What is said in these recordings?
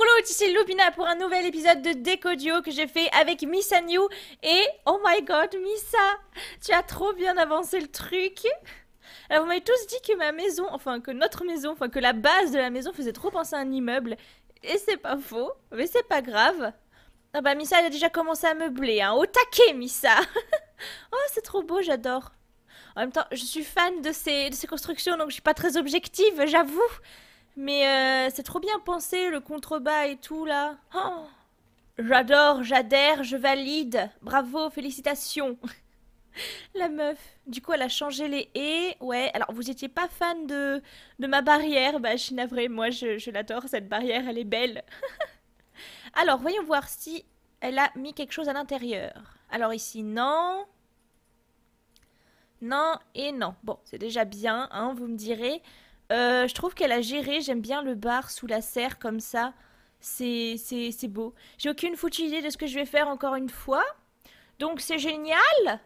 Claude, ici Lupina pour un nouvel épisode de Décodio que j'ai fait avec Missa New. Et oh my god, Missa, tu as trop bien avancé le truc. Alors, vous m'avez tous dit que ma maison, enfin que notre maison, enfin que la base de la maison faisait trop penser à un immeuble. Et c'est pas faux, mais c'est pas grave. Ah bah, Missa, elle a déjà commencé à meubler, hein. Au taquet, Missa Oh, c'est trop beau, j'adore. En même temps, je suis fan de ces, de ces constructions, donc je suis pas très objective, j'avoue. Mais euh, c'est trop bien pensé, le contrebas et tout, là. Oh, j'adore, j'adhère, je valide. Bravo, félicitations. la meuf. Du coup, elle a changé les haies. Ouais, alors vous n'étiez pas fan de, de ma barrière. Bah, je suis navrée, moi je, je l'adore, cette barrière, elle est belle. alors, voyons voir si elle a mis quelque chose à l'intérieur. Alors ici, non. Non et non. Bon, c'est déjà bien, hein, vous me direz. Euh, je trouve qu'elle a géré, j'aime bien le bar sous la serre comme ça. C'est beau. J'ai aucune foutue idée de ce que je vais faire encore une fois. Donc c'est génial,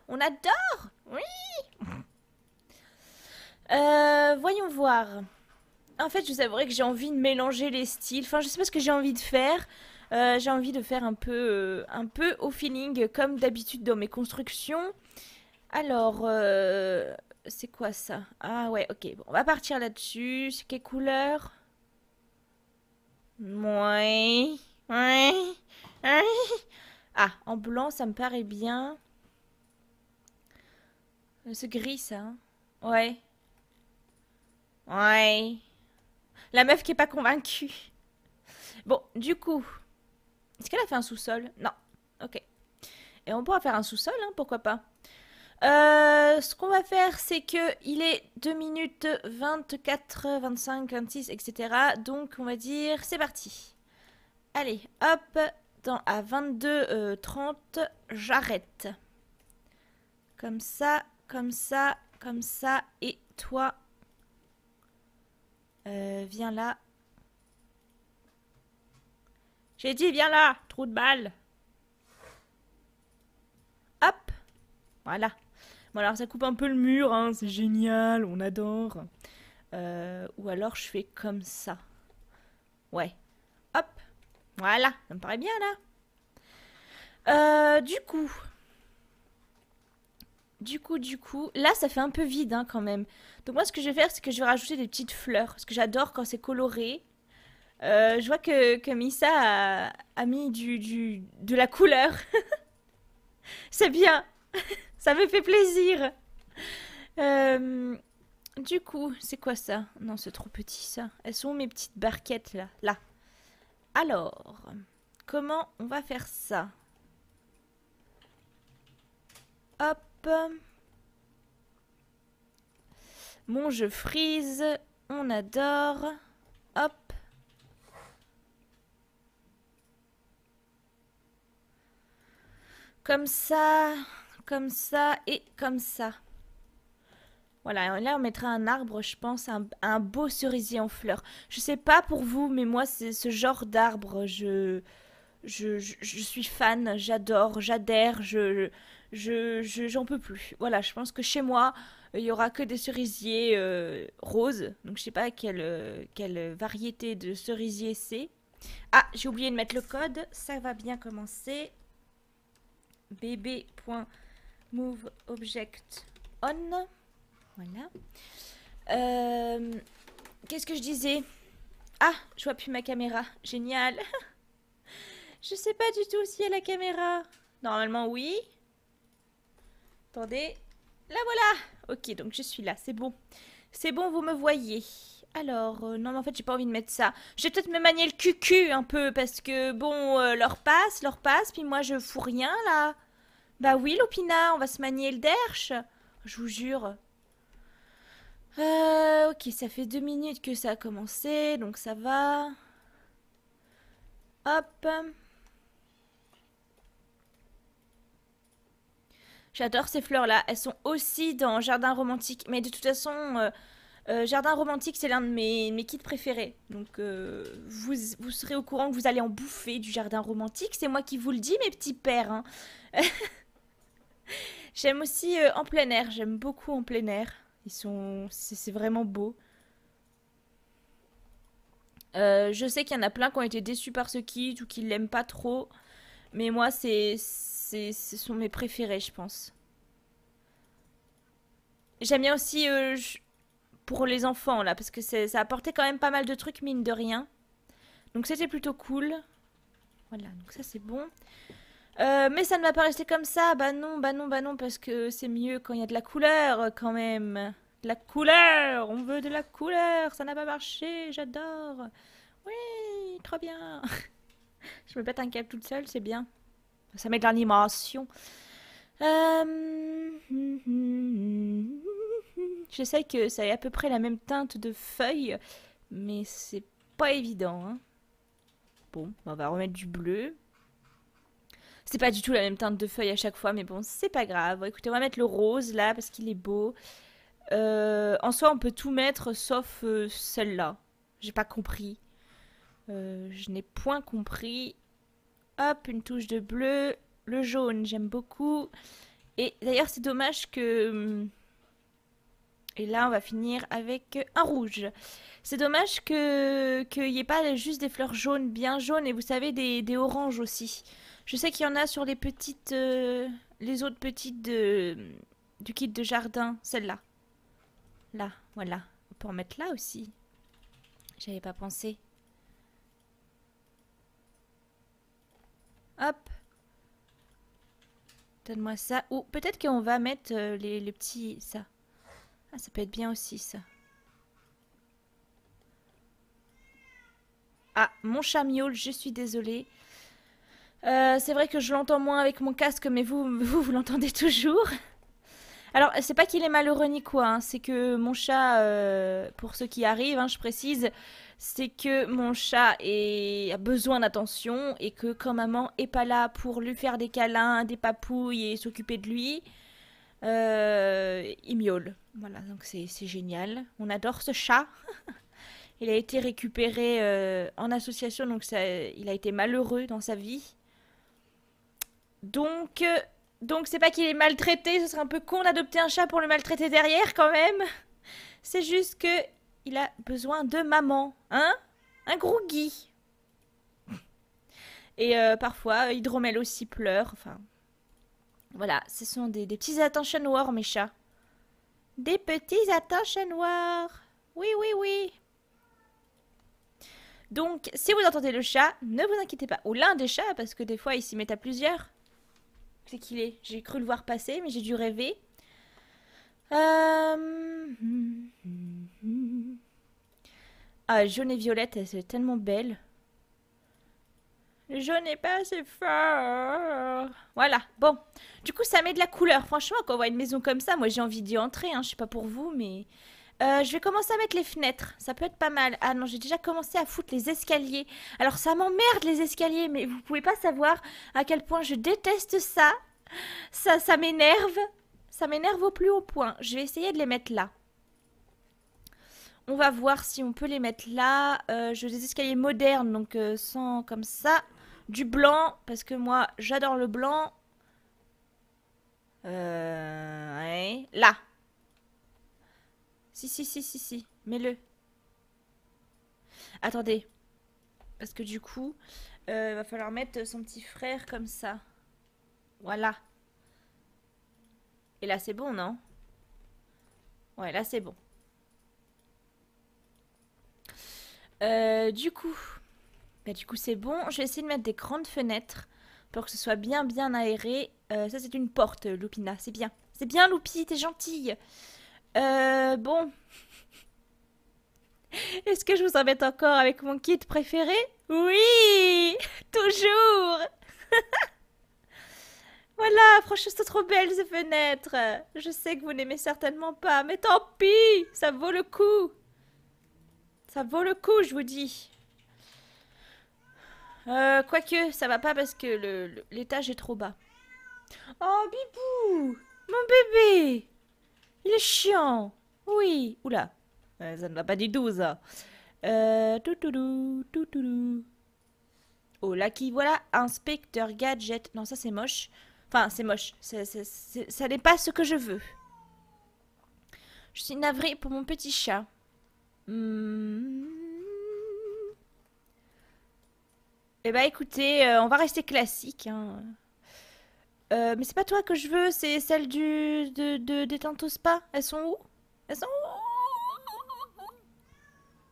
on adore. Oui. Euh, voyons voir. En fait, je vous avouerai que j'ai envie de mélanger les styles. Enfin, je sais pas ce que j'ai envie de faire. Euh, j'ai envie de faire un peu, un peu au feeling, comme d'habitude dans mes constructions. Alors, c'est quoi ça Ah ouais, ok. on va partir là-dessus. C'est quelle couleur Mouais. Ah, en blanc, ça me paraît bien. C'est gris, ça. Hein? ouais. Ouais. La meuf qui est pas convaincue. Bon, du coup. Est-ce qu'elle a fait un sous-sol Non. Ok. Et on pourra faire un sous-sol, hein, pourquoi pas. Euh, ce qu'on va faire, c'est que il est 2 minutes 24, 25, 26, etc. Donc, on va dire, c'est parti. Allez, hop, dans, à 22, h 30, j'arrête. Comme ça, comme ça, comme ça. Et toi, euh, viens là. J'ai dit, viens là, trou de balle. Hop, voilà. Bon, alors ça coupe un peu le mur, hein, c'est génial, on adore. Euh, ou alors je fais comme ça. Ouais. Hop. Voilà, ça me paraît bien là. Euh, du coup. Du coup, du coup. Là, ça fait un peu vide hein, quand même. Donc moi, ce que je vais faire, c'est que je vais rajouter des petites fleurs. Parce que j'adore quand c'est coloré. Euh, je vois que, que Missa a, a mis du, du, de la couleur. c'est bien. Ça me fait plaisir. Euh, du coup, c'est quoi ça Non, c'est trop petit ça. Elles sont mes petites barquettes là Là. Alors, comment on va faire ça Hop. Mon je frise. On adore. Hop. Comme ça comme ça et comme ça. Voilà, là on mettra un arbre, je pense, un, beau cerisier en fleurs. Je sais pas pour vous, mais moi c'est ce genre d'arbre, je je, suis fan, j'adore, j'adhère, je, je, j'en peux plus. Voilà, je pense que chez moi, il y aura que des cerisiers euh, roses. Donc je sais pas quelle, quelle variété de cerisier c'est. Ah, j'ai oublié de mettre le code, ça va bien commencer. point move object on. Voilà. Euh, qu'est-ce que je disais Ah, je vois plus ma caméra. Génial. je sais pas du tout si y a la caméra. Normalement, oui. Attendez. La voilà Ok, donc je suis là, c'est bon. C'est bon, vous me voyez. Alors, euh, non, mais en fait, j'ai pas envie de mettre ça. Je vais peut-être me manier le cul-cul un peu, parce que, bon, euh, leur passe, leur passe, puis moi, je fous rien, là. Bah oui, Lopina, on va se manier le derche. Je vous jure. Euh, ok, ça fait deux minutes que ça a commencé, donc ça va. Hop. J'adore ces fleurs-là. Elles sont aussi dans Jardin Romantique. Mais de toute façon, euh, euh, Jardin Romantique, c'est l'un de mes, mes, kits préférés. Donc, vous, vous, serez au courant que vous allez en bouffer du Jardin Romantique. C'est moi qui vous le dis, mes petits pères. Hein. J'aime aussi euh, en plein air. J'aime beaucoup en plein air. Ils sont, c'est vraiment beau. Euh, je sais qu'il y en a plein qui ont été déçus par ce kit ou qui l'aiment pas trop, mais moi c'est, ce sont mes préférés, je pense. J'aime bien aussi euh, pour les enfants là, parce que ça apportait quand même pas mal de trucs mine de rien. Donc c'était plutôt cool. Voilà, donc ça c'est bon. Euh, mais ça ne va pas rester comme ça. Bah non, bah non, bah non, parce que c'est mieux quand il y a de la couleur quand même. De la couleur, on veut de la couleur. Ça n'a pas marché, j'adore. Oui, trop bien. Je me pète un câble toute seule, c'est bien. Ça met de l'animation. Euh... J'essaye que ça ait à peu près la même teinte de feuille, mais c'est pas évident. Hein. Bon, on va remettre du bleu. C'est pas du tout la même teinte de feuille à chaque fois, mais bon, c'est pas grave. Écoutez, on va mettre le rose là parce qu'il est beau. Euh, en soi, on peut tout mettre sauf euh, celle-là. J'ai pas compris. Euh, je n'ai point compris. Hop, une touche de bleu. Le jaune, j'aime beaucoup. Et d'ailleurs, c'est dommage que hum, et là, on va finir avec un rouge. C'est dommage qu'il que n'y ait pas juste des fleurs jaunes, bien jaunes, et vous savez, des, oranges aussi. Je sais qu'il y en a sur les petites. Euh, les autres petites de, du kit de jardin, celle-là. Là, voilà. On peut en mettre là aussi. J'avais pas pensé. Hop. Donne-moi ça. Ou peut-être qu'on va mettre euh, les, les petits. ça. Ah, ça peut être bien aussi, ça. Ah, mon chat miaule, je suis désolée. Euh, c'est vrai que je l'entends moins avec mon casque, mais vous, vous, vous l'entendez toujours. Alors, c'est pas qu'il est malheureux ni quoi, hein. c'est que mon chat, euh, pour ceux qui arrivent, hein, je précise, c'est que mon chat a besoin d'attention et que quand maman est pas là pour lui faire des câlins, des papouilles et s'occuper de lui, euh, il miaule. Voilà, donc c'est génial. On adore ce chat. il a été récupéré euh, en association, donc ça, il a été malheureux dans sa vie. Donc, euh, donc c'est pas qu'il est maltraité, ce serait un peu con d'adopter un chat pour le maltraiter derrière quand même. C'est juste que il a besoin de maman, hein Un gros guy Et euh, parfois, Hydromel aussi pleure. Enfin, voilà, ce sont des, des petits attention war mes chats. Des petits attaches noires. Oui, oui, oui. Donc, si vous entendez le chat, ne vous inquiétez pas. Ou l'un des chats, parce que des fois, ils s'y mettent à plusieurs. C'est qu'il est. J'ai cru le voir passer, mais j'ai dû rêver. Euh... Hmm, hmm, hmm, ah, jaune et violette, c'est tellement belle. Je n'ai pas assez fort. Voilà, bon. Du coup, ça met de la couleur. Franchement, quand on voit une maison comme ça, moi j'ai envie d'y entrer. Hein. Je Je sais pas pour vous, mais... Euh, je vais commencer à mettre les fenêtres. Ça peut être pas mal. Ah non, j'ai déjà commencé à foutre les escaliers. Alors ça m'emmerde les escaliers, mais vous pouvez pas savoir à quel point je déteste ça. Ça, ça m'énerve. Ça m'énerve au plus haut point. Je vais essayer de les mettre là. On va voir si on peut les mettre là. Euh, je veux des escaliers modernes, donc euh, sans comme ça. Du blanc, parce que moi, j'adore le blanc. Euh... Là. Si, si, si, si, si. Mets-le. Attendez. Parce que du coup, il euh, va falloir mettre son petit frère comme ça. Voilà. Et là, c'est bon, non Ouais, là, c'est bon. Euh, du coup... Mais bah, du coup, c'est bon. Je vais essayer de mettre des grandes fenêtres pour que ce soit bien, bien aéré. Euh, ça, c'est une porte, euh, Lupina. C'est bien. C'est bien, Lupi. t'es gentille. Euh, bon. Est-ce que je vous embête encore avec mon kit préféré Oui Toujours Voilà, franchement, c'est trop belle ces fenêtres. Je sais que vous n'aimez certainement pas, mais tant pis, ça vaut le coup. Ça vaut le coup, je vous dis. Euh, quoique, ça va pas parce que l'étage est trop bas. Oh, Bibou Mon bébé Il est chiant Oui Oula euh, Ça ne va pas du tout, ça. Euh, tout tout Oh, là, qui voilà Inspecteur Gadget. Non, ça, c'est moche. Enfin, c'est moche. ça n'est pas ce que je veux. Je suis navrée pour mon petit chat. Hum... Eh bah écoutez, euh, on va rester classique. Hein. Euh, mais c'est pas toi que je veux, c'est celle du de, de des Spa. Elles sont où Elles sont où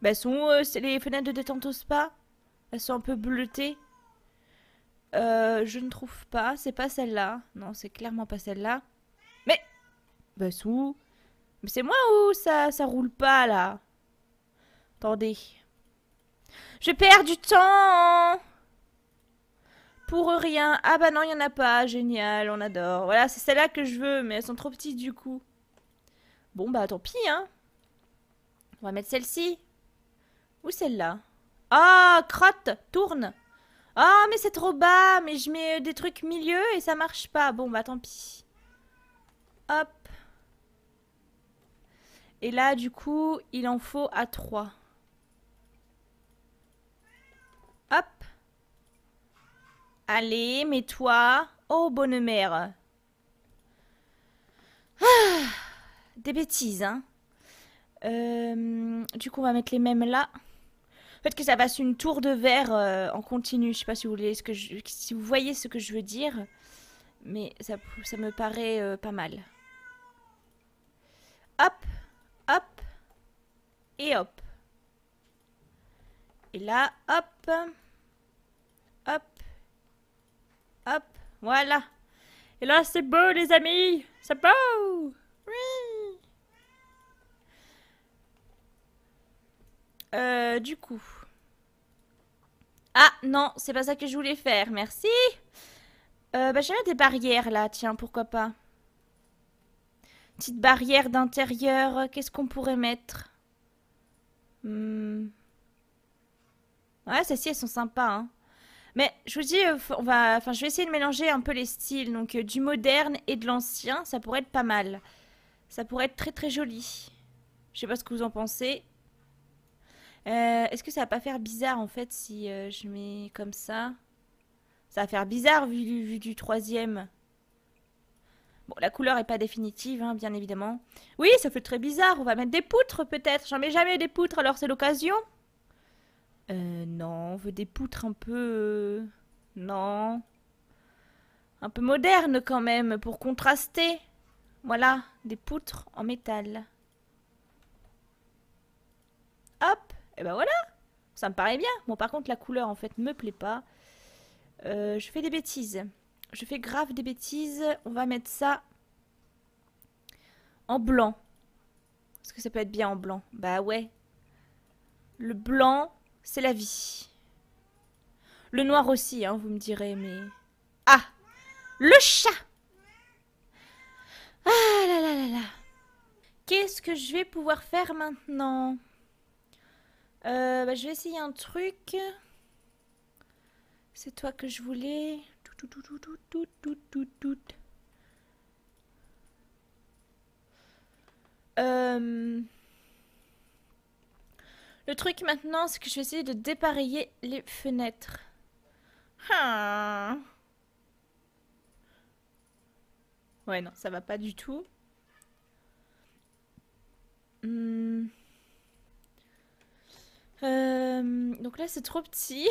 bah, elles sont où euh, C'est les fenêtres de Détente Spa. Elles sont un peu bleutées. je ne trouve pas. C'est pas celle-là. Non, c'est clairement pas celle-là. Mais bah, elles où Mais c'est moi ou ça ça roule pas là Attendez. Je perds du temps pour rien. Ah bah non, il n'y en a pas. Génial, on adore. Voilà, c'est celle-là que je veux, mais elles sont trop petites du coup. Bon bah tant pis, hein. On va mettre celle-ci. Ou celle-là. Ah, crotte, tourne. Ah, mais c'est trop bas, mais je mets euh, des trucs milieu et ça marche pas. Bon bah tant pis. Hop. Et là, du coup, il en faut à 3. Allez, mets-toi. Oh, bonne mère. Ah, des bêtises, hein. Euh, du coup, on va mettre les mêmes là. Peut-être que ça passe une tour de verre euh, en continu. Je sais pas si vous voulez, ce que si vous voyez ce que je veux dire, mais ça, ça me paraît euh, pas mal. Hop, hop et hop. Et là, hop. Hop, voilà. Et là, c'est beau, les amis. C'est beau. Oui. Euh, du coup. Ah, non, c'est pas ça que je voulais faire. Merci. Euh, bah, j'ai des barrières, là. Tiens, pourquoi pas. Petite barrière d'intérieur. Qu'est-ce qu'on pourrait mettre hmm. Ouais, celles-ci, elles sont sympas, hein. Mais je vous dis, euh, on va, enfin, je vais essayer de mélanger un peu les styles, donc euh, du moderne et de l'ancien, ça pourrait être pas mal. Ça pourrait être très très joli. Je sais pas ce que vous en pensez. Euh, est-ce que ça va pas faire bizarre en fait si je mets comme ça Ça va faire bizarre vu, vu du troisième. Bon, la couleur est pas définitive, hein, bien évidemment. Oui, ça fait très bizarre. On va mettre des poutres peut-être. J'en mets jamais des poutres, alors c'est l'occasion. Euh, non, on veut des poutres un peu... Euh, non. Un peu moderne, quand même, pour contraster. Voilà, des poutres en métal. Hop, et ben voilà. Ça me paraît bien. Bon, par contre, la couleur, en fait, me plaît pas. Euh, je fais des bêtises. Je fais grave des bêtises. On va mettre ça en blanc. Est-ce que ça peut être bien en blanc Bah ouais. Le blanc, c'est la vie. Le noir aussi, hein, vous me direz, mais... Ah Le chat Ah là là là là Qu'est-ce que je vais pouvoir faire maintenant euh, bah, Je vais essayer un truc. C'est toi que je voulais. Tout, tout, tout, tout, tout, tout, tout, tout. Euh... Le truc maintenant, c'est que je vais essayer de dépareiller les fenêtres. Hein. Ouais, non, ça va pas du tout. Hmm. Euh, donc là, c'est trop petit.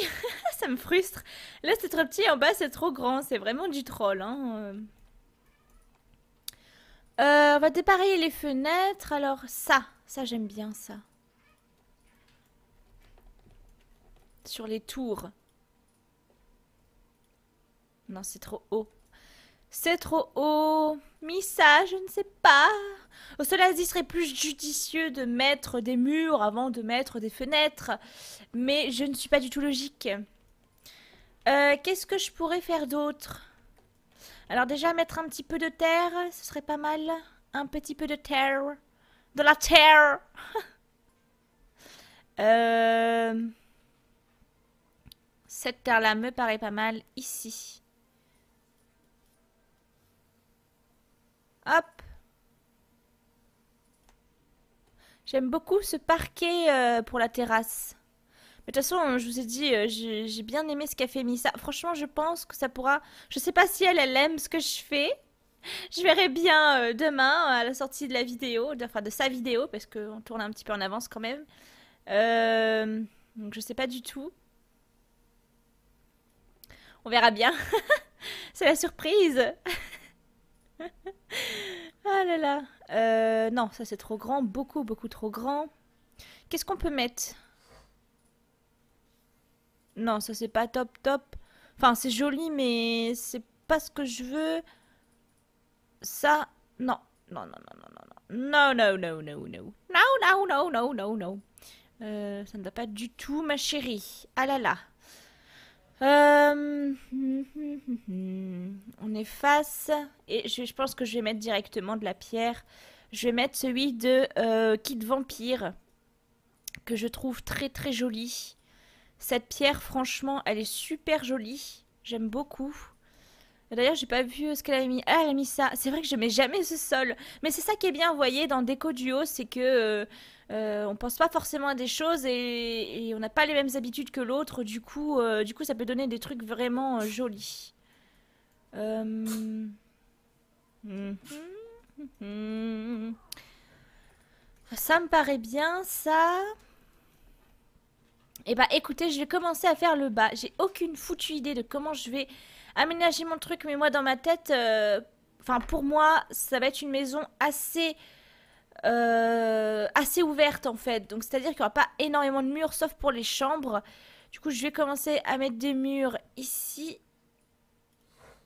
ça me frustre. Là, c'est trop petit. En bas, c'est trop grand. C'est vraiment du troll. Hein. Euh, on va dépareiller les fenêtres. Alors, ça. Ça, j'aime bien ça. Sur les tours. Non, c'est trop haut. C'est trop haut. ça, je ne sais pas. Au cela dit, serait plus judicieux de mettre des murs avant de mettre des fenêtres. Mais je ne suis pas du tout logique. Euh, qu'est-ce que je pourrais faire d'autre Alors déjà, mettre un petit peu de terre, ce serait pas mal. Un petit peu de terre. De la terre euh... Cette terre-là me paraît pas mal ici. Hop. J'aime beaucoup ce parquet euh, pour la terrasse. Mais de toute façon, je vous ai dit, euh, j'ai bien aimé ce qu'a fait Missa. Franchement, je pense que ça pourra... Je sais pas si elle, elle aime ce que je fais. Je verrai bien euh, demain à la sortie de la vidéo, enfin de sa vidéo, parce qu'on tourne un petit peu en avance quand même. donc je sais pas du tout. On verra bien. c'est la surprise. ah là là. Euh, non, ça c'est trop grand. Beaucoup, beaucoup trop grand. Qu'est-ce qu'on peut mettre Non, ça c'est pas top, top. Enfin, c'est joli, mais c'est pas ce que je veux. Ça, non. Non, non, non, non, non, non. Non, non, non, non, non. Non, non, non, non, non, euh, ça ne va pas du tout, ma chérie. Ah là là. Euh, on efface, Et je, pense que je vais mettre directement de la pierre. Je vais mettre celui de euh, Kit Vampire. Que je trouve très très joli. Cette pierre, franchement, elle est super jolie. J'aime beaucoup. D'ailleurs, j'ai pas vu ce qu'elle a mis. Ah, elle a mis ça. C'est vrai que je mets jamais ce sol. Mais c'est ça qui est bien, vous voyez, dans Déco Duo, c'est que. Euh, on euh, on pense pas forcément à des choses et, on n'a pas les mêmes habitudes que l'autre. Du coup, euh, du coup, ça peut donner des trucs vraiment euh, jolis. Ça me paraît bien, ça. Et eh bah ben, écoutez, je vais commencer à faire le bas. J'ai aucune foutue idée de comment je vais aménager mon truc, mais moi dans ma tête, enfin pour moi, ça va être une maison assez euh, assez ouverte en fait. Donc c'est-à-dire qu'il n'y aura pas énormément de murs sauf pour les chambres. Du coup je vais commencer à mettre des murs ici.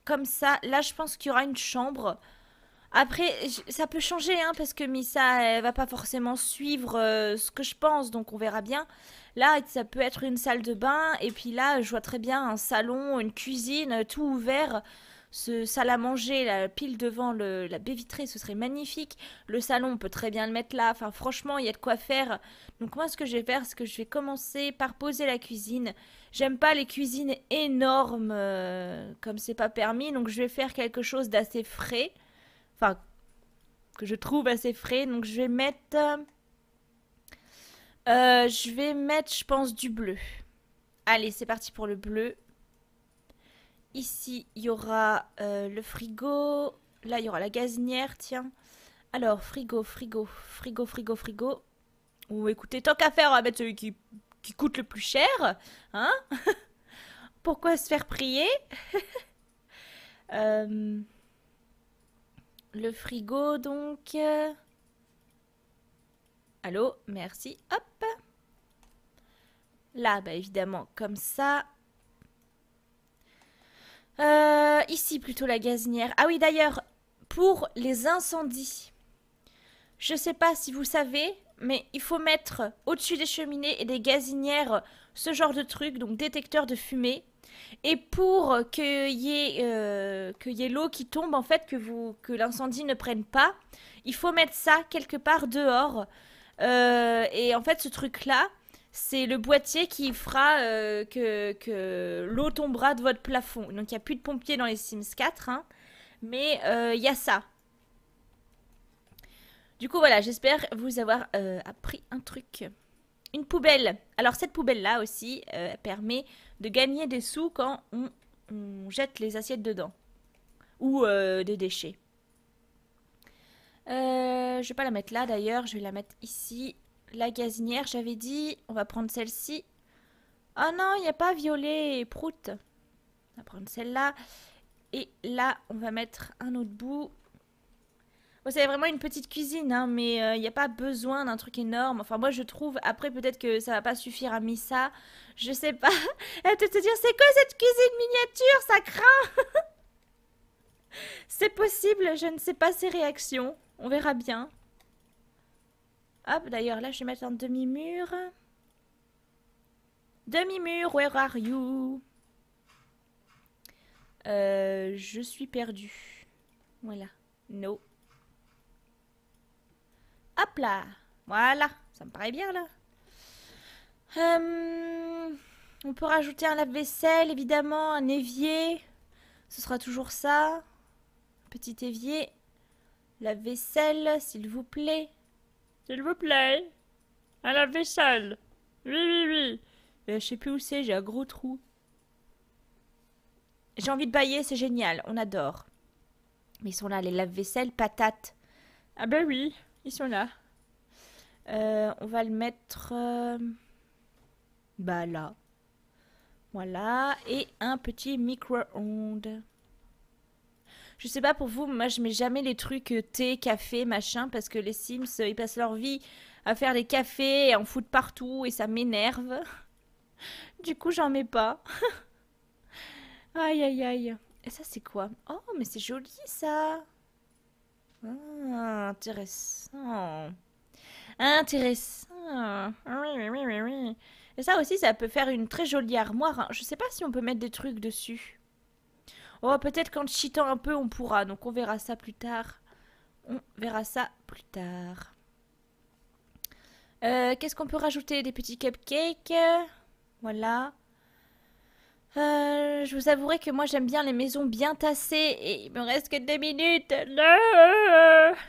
Comme ça. Là je pense qu'il y aura une chambre. Après ça peut changer hein, parce que Misa elle va pas forcément suivre euh, ce que je pense donc on verra bien. Là ça peut être une salle de bain et puis là je vois très bien un salon, une cuisine, euh, tout ouvert ce salle à manger, la pile devant la baie vitrée, ce serait magnifique. Le salon, on peut très bien le mettre là. Enfin, franchement, il y a de quoi faire. Donc moi, ce que je vais faire, c'est que je vais commencer par poser la cuisine. J'aime pas les cuisines énormes, euh, comme c'est pas permis. Donc je vais faire quelque chose d'assez frais. Enfin, que je trouve assez frais. Donc je vais mettre... Euh, je vais mettre, je pense, du bleu. Allez, c'est parti pour le bleu. Ici, il y aura euh, le frigo. Là, il y aura la gazinière, tiens. Alors, frigo, frigo, frigo, frigo, frigo. Ou oh, écoutez, tant qu'à faire, on va mettre celui qui, coûte le plus cher. Hein Pourquoi se faire prier euh, Le frigo, donc. Euh, allô, merci, hop. Là, bah évidemment, comme ça. Euh, ici plutôt la gazinière. Ah oui d'ailleurs, pour les incendies, je sais pas si vous savez, mais il faut mettre au-dessus des cheminées et des gazinières ce genre de truc, donc détecteur de fumée. Et pour qu'il y ait, euh, y ait l'eau qui tombe, en fait, que, vous, que l'incendie ne prenne pas, il faut mettre ça quelque part dehors. Euh, et en fait, ce truc-là, c'est le boîtier qui fera euh, que, l'eau tombera de votre plafond. Donc il n'y a plus de pompiers dans les Sims 4, hein. mais euh, il y a ça. Du coup voilà, j'espère vous avoir euh, appris un truc. Une poubelle. Alors cette poubelle-là aussi permet de gagner des sous quand on, jette les assiettes dedans. Ou des déchets. je vais pas la mettre là d'ailleurs, je vais la mettre ici la gazinière, j'avais dit, on va prendre celle-ci. Oh non, il n'y a pas violet et prout. On va prendre celle-là. Et là, on va mettre un autre bout. Vous c'est vraiment une petite cuisine, hein, mais euh, il n'y a pas besoin d'un truc énorme. Enfin, moi, je trouve, après, peut-être que ça va pas suffire à Missa. Je sais pas. Elle peut dire, c'est quoi cette cuisine miniature Ça craint C'est possible, je ne sais pas ses réactions. On verra bien. Hop, d'ailleurs, là, je vais mettre un demi-mur. Demi-mur, where are you euh, Je suis perdue. Voilà. No. Hop là Voilà, ça me paraît bien, là. Hum, on peut rajouter un lave-vaisselle, évidemment, un évier. Ce sera toujours ça. Petit évier. Lave-vaisselle, s'il vous plaît. S'il vous plaît. À la vaisselle. Oui, oui, oui. Euh, je sais plus où c'est, j'ai un gros trou. J'ai envie de bailler, c'est génial, on adore. Mais ils sont là, les lave-vaisselle, patates. Ah ben oui, ils sont là. Euh, on va le mettre... Euh, bah là. Voilà, et un petit micro-ondes je sais pas pour vous, moi je mets jamais les trucs euh, thé, café, machin, parce que les Sims, euh, ils passent leur vie à faire des cafés et en foutre partout et ça m'énerve. Du coup, j'en mets pas. aïe aïe aïe. Et ça, c'est quoi Oh, mais c'est joli ça ah, Intéressant. Intéressant. Ah et ça aussi, ça peut faire une très jolie armoire. Hein. Je sais pas si on peut mettre des trucs dessus. Oh, peut-être qu'en cheatant un peu, on pourra. Donc, on verra ça plus tard. On verra ça plus tard. Euh, qu'est-ce qu'on peut rajouter Des petits cupcakes. Voilà. Euh, je vous avouerai que moi j'aime bien les maisons bien tassées et il me reste que deux minutes.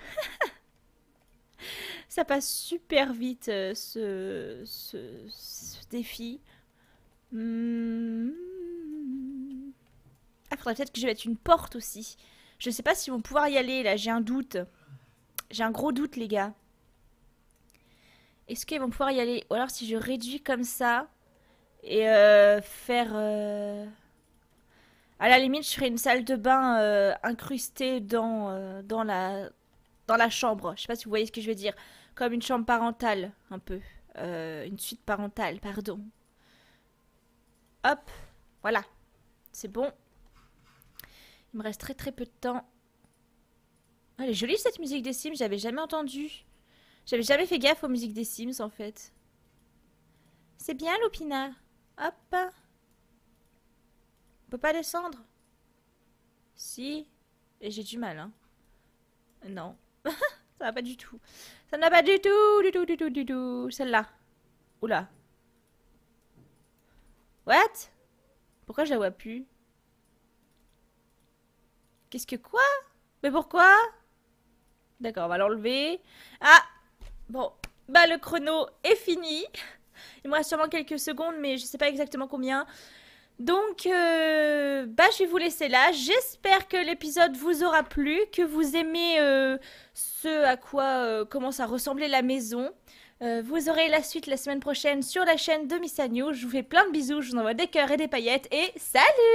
Ça passe super vite euh, ce, ce, défi. Hmm il faudrait peut-être que je mette une porte aussi. Je ne sais pas si vont pouvoir y aller, là, j'ai un doute. J'ai un gros doute, les gars. Est-ce qu'ils vont pouvoir y aller Ou alors si je réduis comme ça et euh, faire... Euh, à la limite, je ferai une salle de bain euh, incrustée dans, dans, la, dans la chambre. Je sais pas si vous voyez ce que je veux dire. Comme une chambre parentale, un peu. une suite parentale, pardon. Hop, voilà. C'est bon. Il me reste très très peu de temps. Ah, elle est jolie cette musique des Sims, j'avais jamais entendu. J'avais jamais fait gaffe aux musiques des Sims en fait. C'est bien l'opina. Hop. On peut pas descendre. Si. Et j'ai du mal hein. Non. Ça va pas du tout. Ça n'a va pas du tout, du tout, du tout, du tout. Celle-là. Oula. What Pourquoi je la vois plus Qu'est-ce que quoi Mais pourquoi D'accord, on va l'enlever. Ah Bon, bah le chrono est fini. Il me reste sûrement quelques secondes, mais je sais pas exactement combien. Donc, euh, bah, je vais vous laisser là. J'espère que l'épisode vous aura plu, que vous aimez euh, ce à quoi euh, commence à ressembler la maison. vous aurez la suite la semaine prochaine sur la chaîne de Miss News. Je vous fais plein de bisous, je vous envoie des cœurs et des paillettes et salut